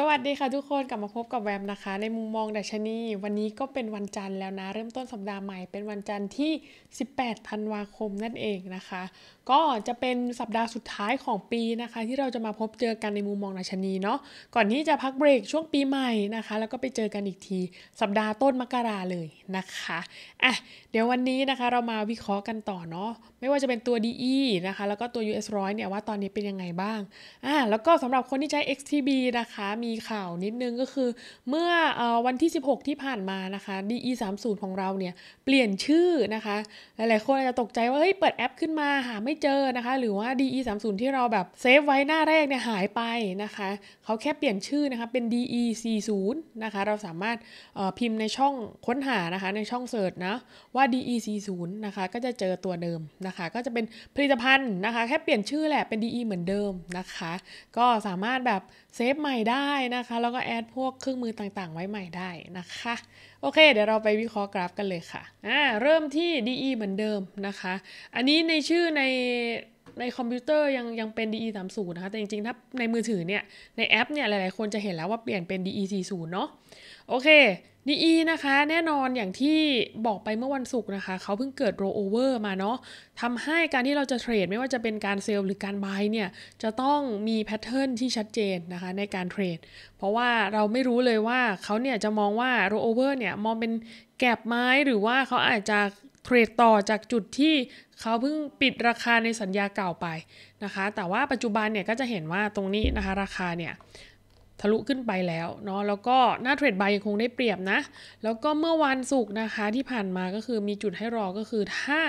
สวัสดีค่ะทุกคนกลับมาพบกับแวมนะคะ ในมุมมองดัชนีวันนี้ก็เป็นวันจันทร์แล้วนะ เริ่มต้นสัปดาห์ใหม่เป็นวันจันทร์ที่ 18ธันวาคมนั่นเองนะคะก็จะเป็นสัปดาห์สุดท้ายของปีนะคะ ที่เราจะมาพบเจอกันในมุมมองราชนีเนาะก่อนที่จะพักเบรกช่วงปีใหม่นะคะ แล้วก็ไปเจอกันอีกที สัปดาห์ต้นมกราเลยนะคะอ่ะเดี๋ยววันนี้นะคะเรามาวิเคราะห์กันต่อเนาะไม่ว่าจะเป็นตัว DE นะคะแล้วก็ตัว US100 เนี่ยว่าตอนนี้เป็นยังไงบ้างอ่ะแล้วก็สำหรับคนที่ใช้ XTB นะคะ มีข่าวนิดนึงก็คือเมื่ออวันที่ 16ที่ผ่านมานะคะ DE 30ของเราเนี่ยเปลี่ยนชื่อนะคะหลายๆคนอาจจะตกใจว่าเฮ้ยเปิดแอปขึ้นมาหาไม่เจอนะคะหรือว่า DE 3 0ที่เราแบบเซฟไว้หน้าแรกเนี่ยหายไปนะคะเขาแค่เปลี่ยนชื่อนะคะเป็น DE 4 0นะคะเราสามารถพิมพ์ในช่องค้นหานะคะในช่องเสิร์ชนะว่า DE 4 0นะคะก็จะเจอตัวเดิมนะคะก็จะเป็นผลิตภัณฑ์นะคะแค่เปลี่ยนชื่อแหละเป็น DE เหมือนเดิมนะคะ ก็สามารถแบบเซฟใหม่ได้นะคะแล้วก็แอดพวกเครื่องมือต่างๆ ไว้ใหม่ได้นะคะโอเค เดี๋ยวเราไปวิเคราะห์กราฟกันเลยค่ะ อ่า เริ่มที่ DE เหมือนเดิมนะคะ อันนี้ในชื่อในในคอมพิวเตอร์ยังยังเป็น DE 3 0นะคะแต่จริงๆ ถ้าในมือถือเนี่ยในแอปเนี่ยหลายๆ คนจะเห็นแล้วว่าเปลี่ยนเป็น DE 4 0เนาะโอเค DE นะคะ แน่นอนอย่างที่บอกไปเมื่อวันศุกร์นะคะเขาเพิ่งเกิดโรเวอร์มาเนาะทำให้การที่เราจะเทรดไม่ว่าจะเป็นการเซลล์หรือการบายเนี่ยจะต้องมีแพทเทิร์นที่ชัดเจนนะคะในการเทรด เพราะว่าเราไม่รู้เลยว่าเขาเนี่ยจะมองว่าโรเวอร์เนี่ยมองเป็นแกลบไม้หรือว่าเขาอาจจะเทรดต่อจากจุดที่เขาเพิ่งปิดราคาในสัญญาเก่าไปนะคะ แต่ว่าปัจจุบันเนี่ยก็จะเห็นว่าตรงนี้นะคะ ราคาเนี่ยทะลุขึ้นไปแล้วเนาะ แล้วก็หน้าเทรดบายยังคงได้เปรียบนะ แล้วก็เมื่อวันศุกร์นะคะที่ผ่านมาก็คือมีจุดให้รอก็คือถ้า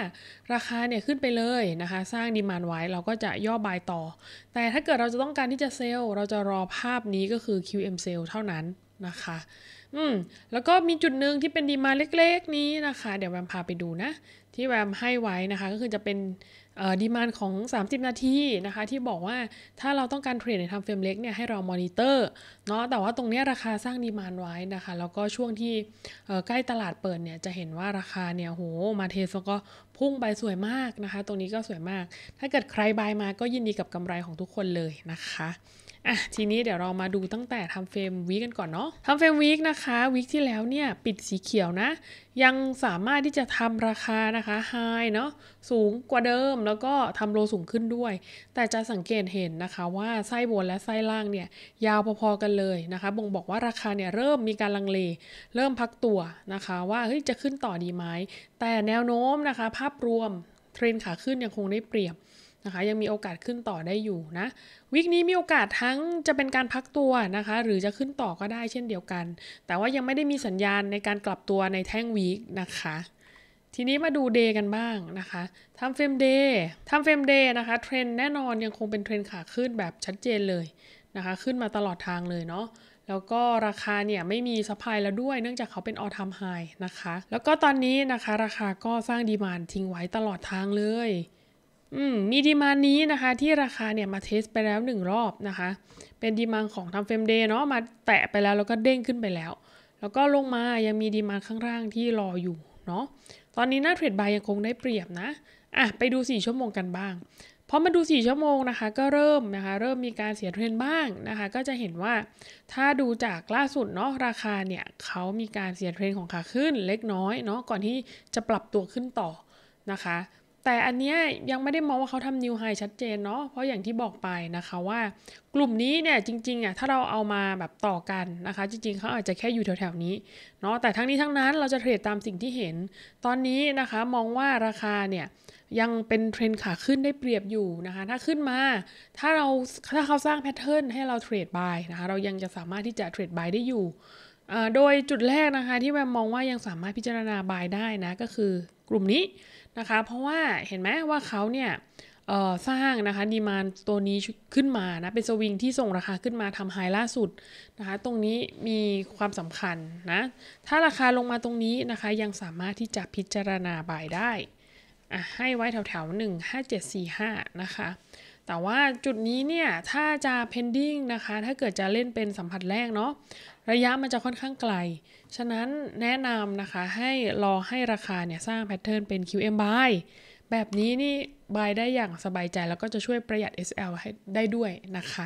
ราคาเนี่ยขึ้นไปเลยนะคะ สร้างดีมานไว้เราก็จะย่อบายต่อ แต่ถ้าเกิดเราจะต้องการที่จะเซลล์เราจะรอภาพนี้ก็คือ QM ซลล์เท่านั้นนะคะอืม แล้วก็มีจุดหนึ่งที่เป็นดีมาเล็ก ๆนี้นะคะ เดี๋ยวแวมพาไปดูนะ ที่แวมให้ไว้นะคะก็คือจะเป็นดีมานของ 30 นาทีนะคะ ที่บอกว่าถ้าเราต้องการเทรดในทำเฟรมเล็กเนี่ยให้เรามอนิเตอร์เนาะแต่ว่าตรงนี้ราคาสร้างดีมานไว้นะคะ แล้วก็ช่วงที่ใกล้ตลาดเปิดเนี่ยจะเห็นว่าราคาเนี่ยโหมาเทสก็พุ่งไปสวยมากนะคะ ตรงนี้ก็สวยมาก ถ้าเกิดใครบายมาก็ยินดีกับกำไรของทุกคนเลยนะคะอ่ะทีนี้เดี๋ยวเรามาดูตั้งแต่ทำเฟรมวีกันก่อนเนาะทำเฟรมวีกนะคะวีกที่แล้วเนี่ยปิดสีเขียวนะ ยังสามารถที่จะทำราคานะคะไฮเนาะสูงกว่าเดิมแล้วก็ทำโลสูงขึ้นด้วย แต่จะสังเกตเห็นนะคะว่าไส้บนและไส้ล่างเนี่ยยาวพอๆกันเลยนะคะบ่งบอกว่าราคาเนี่ยเริ่มมีการลังเล เริ่มพักตัวนะคะ ว่าเฮ้ยจะขึ้นต่อดีไหมแต่แนวโน้มนะคะภาพรวมเทรนขาขึ้นยังคงได้เปรียบนะคะยังมีโอกาสขึ้นต่อได้อยู่นะวิกนี้มีโอกาสทั้งจะเป็นการพักตัวนะคะ หรือจะขึ้นต่อก็ได้เช่นเดียวกัน แต่ว่ายังไม่ได้มีสัญญาณในการกลับตัวในแท่งวิกนะคะ ทีนี้มาดูเดย์กันบ้างนะคะทำเฟรมเดย์ทำเฟรมเดย์นะคะเทรนแน่นอนยังคงเป็นเทรนขาขึ้นแบบชัดเจนเลยนะคะ ขึ้นมาตลอดทางเลยเนาะ แล้วก็ราคาเนี่ยไม่มีสปายแล้วด้วย เนื่องจากเขาเป็นออทามไฮนะคะ แล้วก็ตอนนี้นะคะราคาก็สร้างดีมานทิ้งไว้ตลอดทางเลยอืมมีดีมานนี้นะคะ ที่ราคาเนี่ยมาเทสไปแล้วหนึ่งรอบนะคะ เป็นดีมานของทำเฟมเดย์เนาะมาแตะไปแล้วแล้วก็เด้งขึ้นไปแล้ว แล้วก็ลงมายังมีดีมานข้างล่างที่รออยู่เนาะตอนนี้หน้าเทรดบายยังคงได้เปรียบนะอ่ะไปดู4ชั่วโมงกันบ้างพอมาดู4ชั่วโมงนะคะ ก็เริ่มนะคะ เริ่มมีการเสียเทรนบ้างนะคะ ก็จะเห็นว่าถ้าดูจากล่าสุดเนาะราคาเนี่ยเขามีการเสียเทรนของขาขึ้นเล็กน้อยเนาะก่อนที่จะปรับตัวขึ้นต่อนะคะแต่อันนี้ยังไม่ได้มองว่าเขาทำนิวไฮชัดเจนเนาะ เพราะอย่างที่บอกไปนะคะว่ากลุ่มนี้เนี่ยจริงๆอ่ะถ้าเราเอามาแบบต่อกันนะคะ จริงๆเขาอาจจะแค่อยู่แถวๆนี้เนาะแต่ทั้งนี้ทั้งนั้นเราจะเทรดตามสิ่งที่เห็น ตอนนี้นะคะมองว่าราคาเนี่ยยังเป็นเทรนขาขึ้นได้เปรียบอยู่นะคะ ถ้าขึ้นมา ถ้าเราถ้าเขาสร้างแพทเทิร์นให้เราเทรดบายนะคะเรายังจะสามารถที่จะเทรดบายได้อยู่โดยจุดแรกนะคะที่แวมมองว่ายังสามารถพิจารณาบายได้นะก็คือกลุ่มนี้นะคะ เพราะว่าเห็นไหมว่าเขาเนี่ยสร้างนะคะดีมานตัวนี้ขึ้นมานะเป็นสวิงที่ส่งราคาขึ้นมาทำไฮล่าสุดนะคะตรงนี้มีความสำคัญนะ ถ้าราคาลงมาตรงนี้นะคะ ยังสามารถที่จะพิจารณาบายได้ ให้ไว้แถวๆ 15745 นะคะ แต่ว่าจุดนี้เนี่ย ถ้าจะ pending นะคะ ถ้าเกิดจะเล่นเป็นสัมผัสแรกเนาะระยะมันจะค่อนข้างไกลฉะนั้นแนะนำนะคะให้รอให้ราคาเนี่ยสร้างแพทเทิร์นเป็น QM buy แบบนี้นี่ buy ได้อย่างสบายใจแล้วก็จะช่วยประหยัด SL ให้ได้ด้วยนะคะ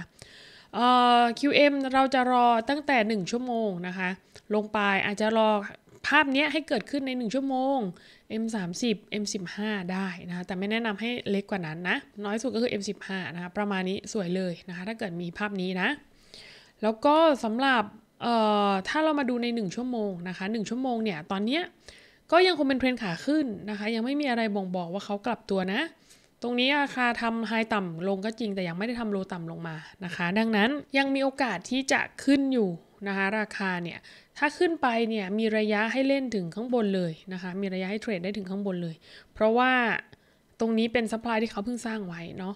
เอ่อ QM เราจะรอตั้งแต่ 1 ชั่วโมงนะคะ ลงไปอาจจะรอภาพนี้ให้เกิดขึ้นใน 1 ชั่วโมง M30 M15 ได้นะคะแต่ไม่แนะนำให้เล็กกว่านั้นนะ น้อยสุดก็คือ M15 นะคะประมาณนี้สวยเลยนะคะถ้าเกิดมีภาพนี้นะแล้วก็สำหรับเอ่อถ้าเรามาดูใน1ชั่วโมงนะคะ 1 ชั่วโมงเนี่ย ตอนเนี้ยก็ยังคงเป็นเทรนขาขึ้นนะคะ ยังไม่มีอะไรบ่งบอกว่าเขากลับตัวนะ ตรงนี้ราคาทำไฮต่ำลงก็จริงแต่ยังไม่ได้ทำโลต่ำลงมานะคะ ดังนั้นยังมีโอกาสที่จะขึ้นอยู่นะคะ ราคาเนี่ย ถ้าขึ้นไปเนี่ยมีระยะให้เล่นถึงข้างบนเลยนะคะ มีระยะให้เทรดได้ถึงข้างบนเลย เพราะว่าตรงนี้เป็นซัพพลายที่เขาเพิ่งสร้างไว้เนาะ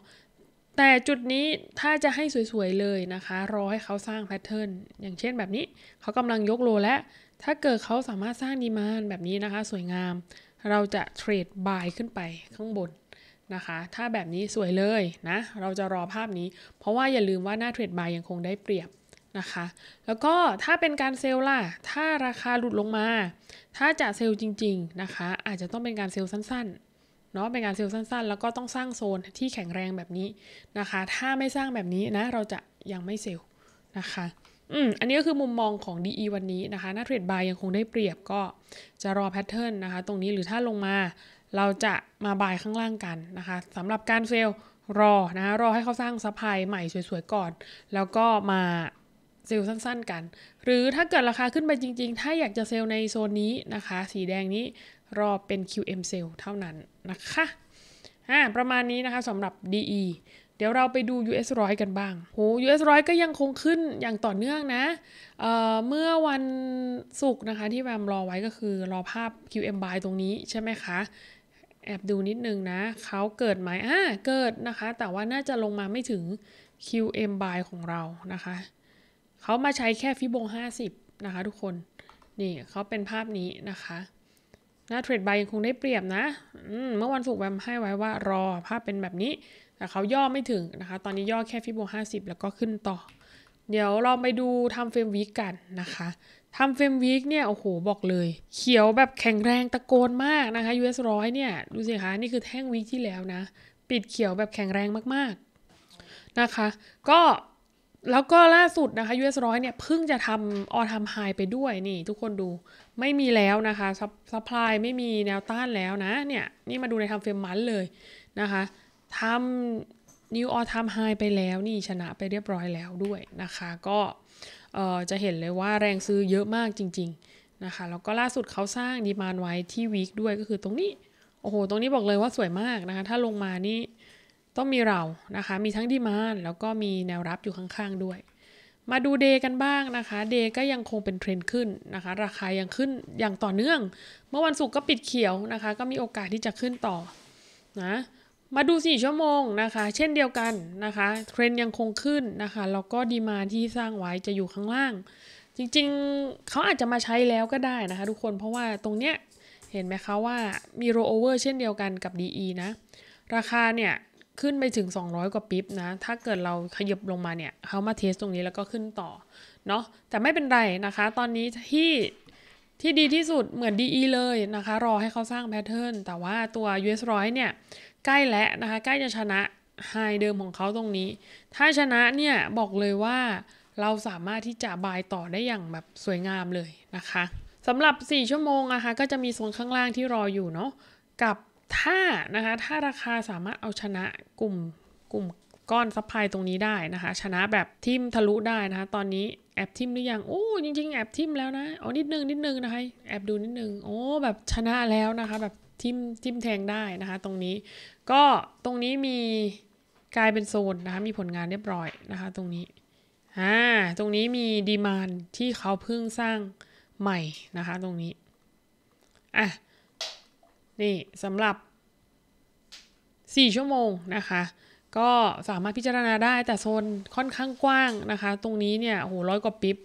แต่จุดนี้ถ้าจะให้สวยๆเลยนะคะ รอให้เขาสร้างแพทเทิร์นอย่างเช่นแบบนี้เขากำลังยกโลและ ถ้าเกิดเขาสามารถสร้างดีมานแบบนี้นะคะ สวยงาม เราจะเทรดบายขึ้นไปข้างบนนะคะถ้าแบบนี้สวยเลยนะเราจะรอภาพนี้ เพราะว่าอย่าลืมว่าหน้าเทรดบายยังคงได้เปรียบนะคะแล้วก็ถ้าเป็นการเซลล่ะถ้าราคาหลุดลงมา ถ้าจะเซลล์จริง ๆนะคะ อาจจะต้องเป็นการเซลล์สั้นๆเนาะเป็นการเซลล์สั้น ๆแล้วก็ต้องสร้างโซนที่แข็งแรงแบบนี้นะคะ ถ้าไม่สร้างแบบนี้นะ เราจะยังไม่เซลล์นะคะ อืม อันนี้ก็คือมุมมองของ DE วันนี้นะคะนัาเทรดบายยังคงได้เปรียบก็จะรอแพทเทิร์นนะคะ ตรงนี้ หรือถ้าลงมาเราจะมาบายข้างล่างกันนะคะสำหรับการเซลล์รอนะคะรอให้เขาสร้างซัพพลายใหม่สวยๆ ก่อน แล้วก็มาเซลล์สั้นๆ กัน หรือถ้าเกิดราคาขึ้นไปจริง ๆ ถ้าอยากจะเซลล์ในโซนนี้นะคะ สีแดงนี้รอเป็น QM cell เท่านั้นนะคะอ่าประมาณนี้นะคะสำหรับ DE เดี๋ยวเราไปดู US ร้อยกันบ้าง โห US ร้อยก็ยังคงขึ้นอย่างต่อเนื่องนะเเมื่อวันศุกร์นะคะ ที่แวมรอไว้ก็คือ รอภาพ QM buy ตรงนี้ใช่ไหมคะ แอบดูนิดนึงนะ เขาเกิดไหมอ่าเกิดนะคะ แต่ว่าน่าจะลงมาไม่ถึง QM buy ของเรานะคะ เขามาใช้แค่ฟิโบ50 นะคะทุกคน นี่เขาเป็นภาพนี้นะคะนะเทรดบายยังคงได้เปรียบนะ เมื่อวันศุกร์แบมให้ไว้ว่ารอภาพเป็นแบบนี้ แต่เขาย่อไม่ถึงนะคะ ตอนนี้ย่อแค่ฟิโบ50 แล้วก็ขึ้นต่อ เดี๋ยวเราไปดูทำเฟรมวีคกันนะคะ ทำเฟรมวีคเนี่ย โอ้โห บอกเลย เขียวแบบแข็งแรงตะโกนมากนะคะ US ร้อยเนี่ย ดูสิคะ นี่คือแท่งวีคที่แล้วนะ ปิดเขียวแบบแข็งแรงมากๆนะคะ ก็แล้วก็ล่าสุดนะคะ US 1 0ยเนี่ยเพิ่งจะทำออทำไฮไปด้วยนี่ ทุกคนดูไม่มีแล้วนะคะซัพพลายไม่มีแนวต้านแล้วนะเนี่ยนี่มาดูในทำเฟรมมันเลยนะคะทำนิวออทำไฮไปแล้วนี่ชนะไปเรียบร้อยแล้วด้วยนะคะ ก็จะเห็นเลยว่าแรงซื้อเยอะมากจริง ๆนะคะแล้วก็ล่าสุดเขาสร้างดีมานไว้ที่วีคด้วยก็คือตรงนี้โอ้โหตรงนี้บอกเลยว่าสวยมากนะคะ ถ้าลงมานี่ต้องมีเรานะคะ มีทั้งดีมาน แล้วก็มีแนวรับอยู่ข้างๆด้วย มาดูเดกันบ้างนะคะ เดก็ยังคงเป็นเทรนด์ขึ้นนะคะ ราคายังขึ้นอย่างต่อเนื่อง เมื่อวันศุกร์ก็ปิดเขียวนะคะ ก็มีโอกาสที่จะขึ้นต่อนะ มาดู 4 ชั่วโมงนะคะ เช่นเดียวกันนะคะ เทรนยังคงขึ้นนะคะ แล้วก็ดีมาที่สร้างไว้จะอยู่ข้างล่าง จริงๆเขาอาจจะมาใช้แล้วก็ได้นะคะ ทุกคน เพราะว่าตรงเนี้ยเห็นไหมคะว่ามีโรเวอร์เช่นเดียวกันกับ DE นะ ราคาเนี่ยขึ้นไปถึง 200 กว่าปิ๊บนะ ถ้าเกิดเราขยับลงมาเนี่ย เขามาเทสตรงนี้แล้วก็ขึ้นต่อ เนาะแต่ไม่เป็นไรนะคะ ตอนนี้ที่ที่ดีที่สุดเหมือน DE เลยนะคะ รอให้เขาสร้างแพทเทิร์น แต่ว่าตัว US 100เนี่ย ใกล้แล้วนะคะ ใกล้จะชนะไฮเดิมของเขาตรงนี้ ถ้าชนะเนี่ย บอกเลยว่าเราสามารถที่จะบายต่อได้อย่างแบบ สวยงามเลยนะคะ สำหรับ 4 ชั่วโมงนะคะก็จะมีโซนข้างล่างที่รออยู่เนาะ กับถ้านะคะถ้าราคาสามารถเอาชนะกลุ่มกลุ่มก้อนซัพพลายตรงนี้ได้นะคะ ชนะแบบทิมทะลุได้นะคะ ตอนนี้แอบทิมหรือยังโอ้จริงๆแอบทิมแล้วนะอ๋อนิดนึงนิดนึงนะคะแอบดูนิดนึงโอ้แบบชนะแล้วนะคะ แบบทิมทิมแทงได้นะคะ ตรงนี้ก็ตรงนี้มีกลายเป็นโซนนะคะ มีผลงานเรียบร้อยนะคะ ตรงนี้อ่าตรงนี้มีดีมานที่เขาเพิ่งสร้างใหม่นะคะ ตรงนี้อ่ะนี่สำหรับ 4 ชั่วโมงนะคะ ก็สามารถพิจารณาได้แต่โซนค่อนข้างกว้างนะคะ ตรงนี้เนี่ยโหร้อยกว่าปิ๊บ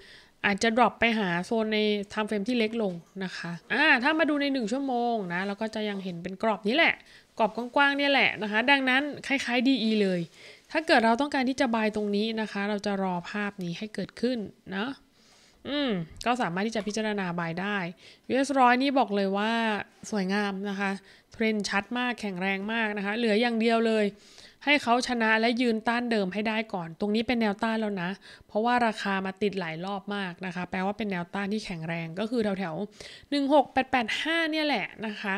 อาจจะดรอปไปหาโซนในไทม์เฟรมที่เล็กลงนะคะอ่าถ้ามาดูใน 1 ชั่วโมงนะเราก็จะยังเห็นเป็นกรอบนี้แหละ กรอบกว้างๆเนี่ยแหละนะคะ ดังนั้นคล้ายๆ DE เลย ถ้าเกิดเราต้องการที่จะบายตรงนี้นะคะ เราจะรอภาพนี้ให้เกิดขึ้นนะอืมก็สามารถที่จะพิจารณาบายได้ US ร้อยนี่บอกเลยว่าสวยงามนะคะ เทรนชัดมากแข็งแรงมากนะคะ เหลืออย่างเดียวเลย ให้เขาชนะและยืนต้านเดิมให้ได้ก่อน ตรงนี้เป็นแนวต้านแล้วนะ เพราะว่าราคามาติดหลายรอบมากนะคะ แปลว่าเป็นแนวต้านที่แข็งแรงก็คือแถวแถว16885 เนี่ยแหละนะคะ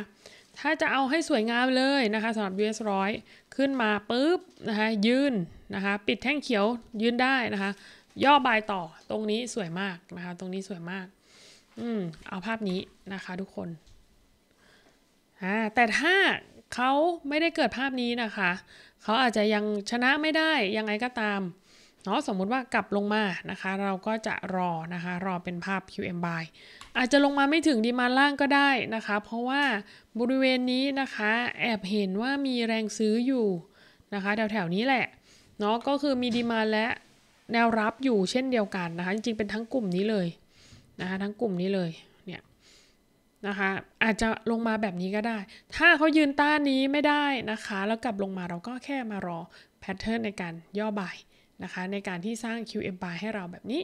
ถ้าจะเอาให้สวยงามเลยนะคะสำหรับ US ร้อยขึ้นมาปุ๊บนะคะยืนนะคะ ปิดแท่งเขียวยืนได้นะคะย่อบายต่อตรงนี้สวยมากนะคะ ตรงนี้สวยมากอืมเอาภาพนี้นะคะ ทุกคนอ่าแต่ถ้าเขาไม่ได้เกิดภาพนี้นะคะเขาอาจจะยังชนะไม่ได้ยังไงก็ตามเนาะสมมุติว่ากลับลงมานะคะ เราก็จะรอนะคะ รอเป็นภาพ QM buy อาจจะลงมาไม่ถึงดีมาล่างก็ได้นะคะ เพราะว่าบริเวณนี้นะคะ แอบเห็นว่ามีแรงซื้ออยู่นะคะแถวแถวนี้แหละเนาะก็คือมีดีมาและแนวรับอยู่เช่นเดียวกันนะคะ จริง ๆ เป็นทั้งกลุ่มนี้เลย นะคะ ทั้งกลุ่มนี้เลยเนี่ยนะคะ อาจจะลงมาแบบนี้ก็ได้ ถ้าเขายืนต้านนี้ไม่ได้นะคะ แล้วกลับลงมาเราก็แค่มารอแพทเทิร์นในการย่อบ่ายนะคะ ในการที่สร้าง QM b u y ให้เราแบบนี้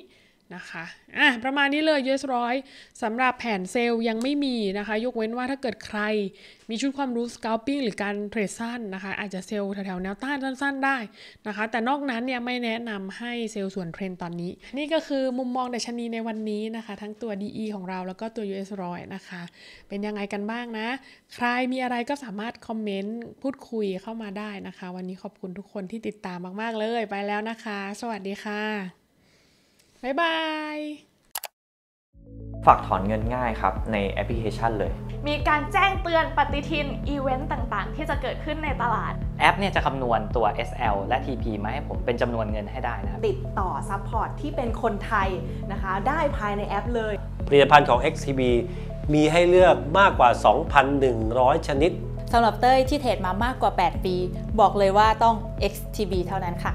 นะคะ อ่ะ ประมาณนี้เลย US ร้อยสำหรับแผนเซลล์ยังไม่มีนะคะ ยกเว้นว่าถ้าเกิดใครมีชุดความรู้ s c า l p i n g หรือการเทรดสั้นนะคะ อาจจะเซลล์แถววแนวต้านสั้นๆได้นะคะ แต่นอกนั้นเนี่ยไม่แนะนำให้เซลล์ส่วนเทรนตอนนี้ นี่ก็คือมุมมองดัชนีในวันนี้นะคะ ทั้งตัว DE ของเราแล้วก็ตัว US ร้อยนะคะ เป็นยังไงกันบ้างนะ ใครมีอะไรก็สามารถคอมเมนต์พูดคุยเข้ามาได้นะคะ วันนี้ขอบคุณทุกคนที่ติดตามมาก ๆเลย ไปแล้วนะคะ สวัสดีค่ะบ๊ายบาย ฝากถอนเงินง่ายครับ ในแอปพลิเคชันเลย มีการแจ้งเตือนปฏิทินอีเวนต์ต่างๆ ที่จะเกิดขึ้นในตลาดแอปเนี่ยจะคำนวณตัว SL และ TP มาให้ผมเป็นจำนวนเงินให้ได้นะครับ ติดต่อซัพพอร์ตที่เป็นคนไทยนะคะ ได้ภายในแอปเลย ผลิตภัณฑ์ของ XTB มีให้เลือกมากกว่า 2,100 ชนิดสำหรับเต้ยที่เทรดมามากกว่า 8 ปี บอกเลยว่าต้อง XTB เท่านั้นค่ะ